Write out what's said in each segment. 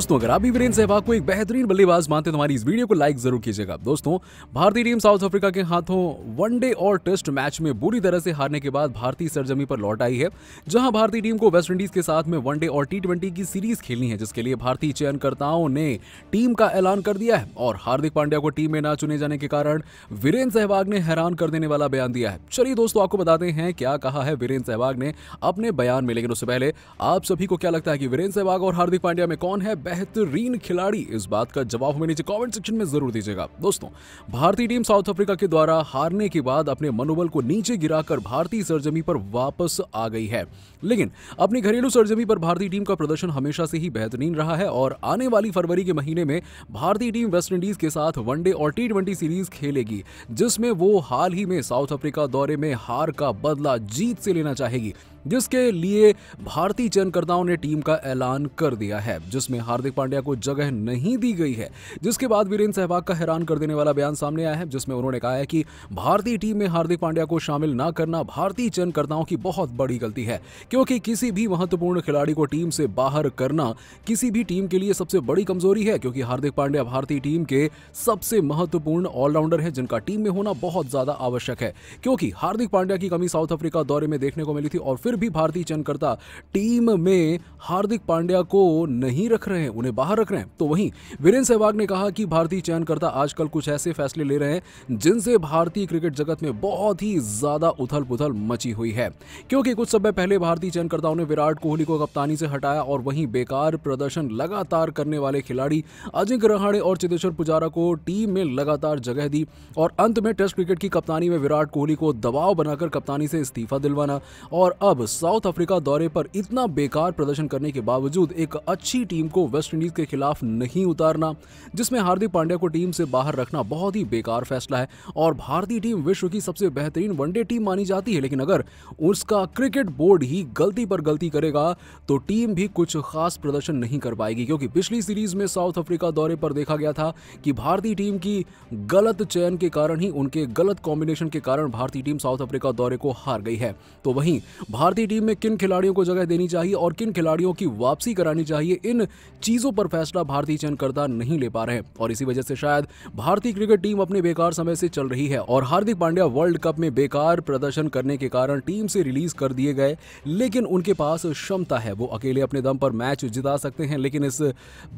दोस्तों अगर आप भी वीरेंद्र सहवाग को एक बेहतरीन बल्लेबाज मानते तो हमारी इस वीडियो को लाइक जरूर कीजिएगा दोस्तों भारतीय टीम साउथ अफ्रीका के हाथों वनडे और टेस्ट मैच में बुरी तरह से हारने के बाद भारतीय सरजमी पर लौट आई है जहां भारतीय टीम को वेस्टइंडीज के साथ में वनडे और टी की सीरीज खेलनी है जिसके लिए भारतीय चयनकर्ताओं ने टीम का ऐलान कर दिया है और हार्दिक पांड्या को टीम में ना चुने जाने के कारण वीरेंद्र सहवाग ने हैरान कर देने वाला बयान दिया है चलिए दोस्तों आपको बताते हैं क्या कहा है वीरेंद्र सहवाग ने अपने बयान में लेकिन उससे पहले आप सभी को क्या लगता है कि वीरेंद्र सहवाग और हार्दिक पांड्या में कौन है बेहतरीन खिलाड़ी इस बात का जवाब हमें नीचे कमेंट सेक्शन में जरूर दीजिएगा दोस्तों भारतीय टीम साउथ अफ्रीका के द्वारा हारने के बाद अपने मनोबल को नीचे गिराकर भारतीय सरजमी पर वापस आ गई है लेकिन अपनी घरेलू सरजमी पर भारतीय टीम का प्रदर्शन हमेशा से ही बेहतरीन रहा है और आने वाली फरवरी के महीने में भारतीय टीम वेस्टइंडीज के साथ वनडे और टी सीरीज खेलेगी जिसमें वो हाल ही में साउथ अफ्रीका दौरे में हार का बदला जीत से लेना चाहेगी जिसके लिए भारतीय चयनकर्ताओं ने टीम का ऐलान कर दिया है जिसमें हार्दिक पांड्या को जगह नहीं दी गई है जिसके बाद वीरेंद्र सहवाग का हैरान कर देने वाला बयान सामने आया है जिसमें उन्होंने कहा है कि भारतीय टीम में हार्दिक पांड्या को शामिल न करना भारतीय चयनकर्ताओं की बहुत बड़ी गलती है क्योंकि किसी भी महत्वपूर्ण खिलाड़ी को टीम से बाहर करना किसी भी टीम के लिए सबसे बड़ी कमजोरी है क्योंकि हार्दिक पांड्या भारतीय टीम के सबसे महत्वपूर्ण ऑलराउंडर है जिनका टीम में होना बहुत ज्यादा आवश्यक है क्योंकि हार्दिक पांड्या की कमी साउथ अफ्रीका दौरे में देखने को मिली थी और फिर फिर भी भारतीय चयनकर्ता टीम में हार्दिक पांड्या को नहीं रख रहे हैं उन्हें बाहर रख रहे हैं तो वहीं वीरेंद्र सहवाग ने कहा कि भारतीय चयनकर्ता आजकल कुछ ऐसे फैसले ले रहे हैं जिनसे भारतीय क्रिकेट जगत में बहुत ही ज्यादा उथल पुथल मची हुई है क्योंकि कुछ समय पहले भारतीय चयनकर्ताओं ने विराट कोहली को कप्तानी से हटाया और वहीं बेकार प्रदर्शन लगातार करने वाले खिलाड़ी अजिंक रहाणे और चेतेश्वर पुजारा को टीम में लगातार जगह दी और अंत में टेस्ट क्रिकेट की कप्तानी में विराट कोहली को दबाव बनाकर कप्तानी से इस्तीफा दिलवाना और अब साउथ अफ्रीका दौरे पर इतना बेकार प्रदर्शन करने के बावजूद एक अच्छी टीम को वेस्टइंडीज के खिलाफ नहीं उतारना जिसमें हार्दिक पांड्या को टीम से बाहर रखना बहुत ही बेकार फैसला है और भारतीय टीम विश्व की सबसे बेहतरीन वनडे टीम मानी जाती है लेकिन अगर उसका क्रिकेट बोर्ड ही गलती पर गलती करेगा तो टीम भी कुछ खास प्रदर्शन नहीं कर पाएगी क्योंकि पिछली सीरीज में साउथ अफ्रीका दौरे पर देखा गया था कि भारतीय टीम की गलत चयन के कारण ही उनके गलत कॉम्बिनेशन के कारण भारतीय टीम साउथ अफ्रीका दौरे को हार गई है तो वहीं भारत भारतीय टीम में किन खिलाड़ियों को जगह देनी चाहिए और किन खिलाड़ियों की वापसी करानी चाहिए इन चीज़ों पर फैसला भारतीय चयनकर्ता नहीं ले पा रहे हैं और इसी वजह से शायद भारतीय क्रिकेट टीम अपने बेकार समय से चल रही है और हार्दिक पांड्या वर्ल्ड कप में बेकार प्रदर्शन करने के कारण टीम से रिलीज कर दिए गए लेकिन उनके पास क्षमता है वो अकेले अपने दम पर मैच जिता सकते हैं लेकिन इस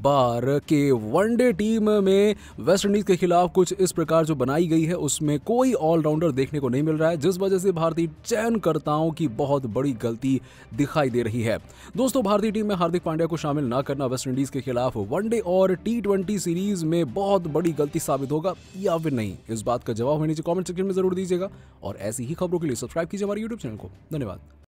बार के वनडे टीम में वेस्टइंडीज के खिलाफ कुछ इस प्रकार जो बनाई गई है उसमें कोई ऑलराउंडर देखने को नहीं मिल रहा है जिस वजह से भारतीय चयनकर्ताओं की बहुत बड़ी बड़ी गलती दिखाई दे रही है दोस्तों भारतीय टीम में हार्दिक पांड्या को शामिल न करना वेस्ट इंडीज के खिलाफ वनडे और टी सीरीज में बहुत बड़ी गलती साबित होगा या फिर नहीं इस बात का जवाब हमें नीचे कॉमेंट सेक्शन में जरूर दीजिएगा और ऐसी ही खबरों के लिए सब्सक्राइब कीजिए हमारे यूट्यूब चैनल को धन्यवाद